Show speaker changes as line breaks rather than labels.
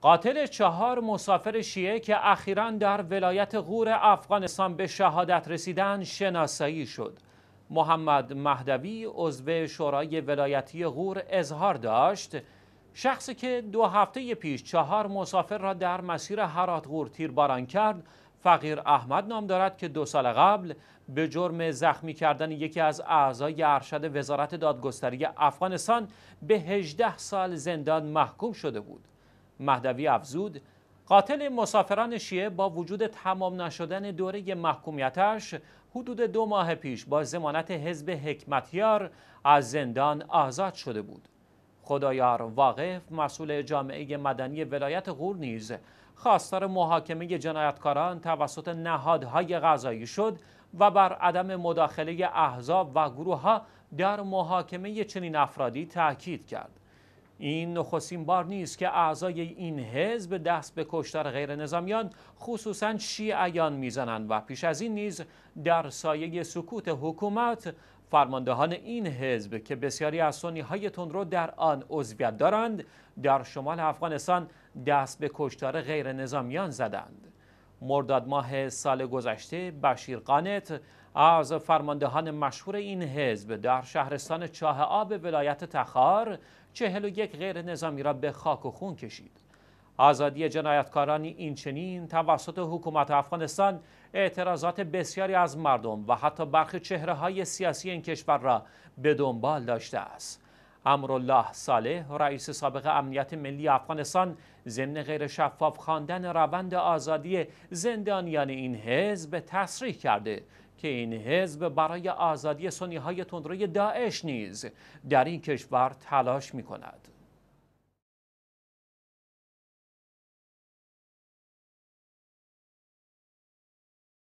قاتل چهار مسافر شیعه که اخیرا در ولایت غور افغانستان به شهادت رسیدن شناسایی شد محمد مهدوی عضو شورای ولایتی غور اظهار داشت شخصی که دو هفته پیش چهار مسافر را در مسیر هرات غور تیرباران کرد فقیر احمد نام دارد که دو سال قبل به جرم زخمی کردن یکی از اعضای ارشد وزارت دادگستری افغانستان به 18 سال زندان محکوم شده بود مهدوی افزود قاتل مسافران شیعه با وجود تمام نشدن دوره محکومیتش حدود دو ماه پیش با زمانت حزب حکمتیار از زندان آزاد شده بود. خدایار واقف مسئول جامعه مدنی ولایت غور نیز خواستار محاکمه جنایتکاران توسط نهادهای غذایی شد و بر عدم مداخله احزاب و گروهها در محاکمه چنین افرادی تاکید کرد. این نخستین بار نیست که اعضای این حزب دست به کشتار غیر نظامیان خصوصا شیعیان میزنند و پیش از این نیز در سایه سکوت حکومت فرماندهان این حزب که بسیاری از سنی های تندرو در آن عضویت دارند در شمال افغانستان دست به کشتار غیر نظامیان زدند مرداد ماه سال گذشته بشیر قانت از فرماندهان مشهور این حزب در شهرستان چاه آب ولایت تخار چهل و یک غیر نظامی را به خاک و خون کشید. آزادی جنایتکارانی این چنین توسط حکومت افغانستان اعتراضات بسیاری از مردم و حتی برخی چهره های سیاسی این کشور را به دنبال داشته است. امرالله صالح رئیس سابق امنیت ملی افغانستان ضمن غیر شفاف خواندن روند آزادی زندانیان این حزب تصریح کرده که این حزب برای آزادی سنی های تندروی داعش نیز در این کشور تلاش می کند.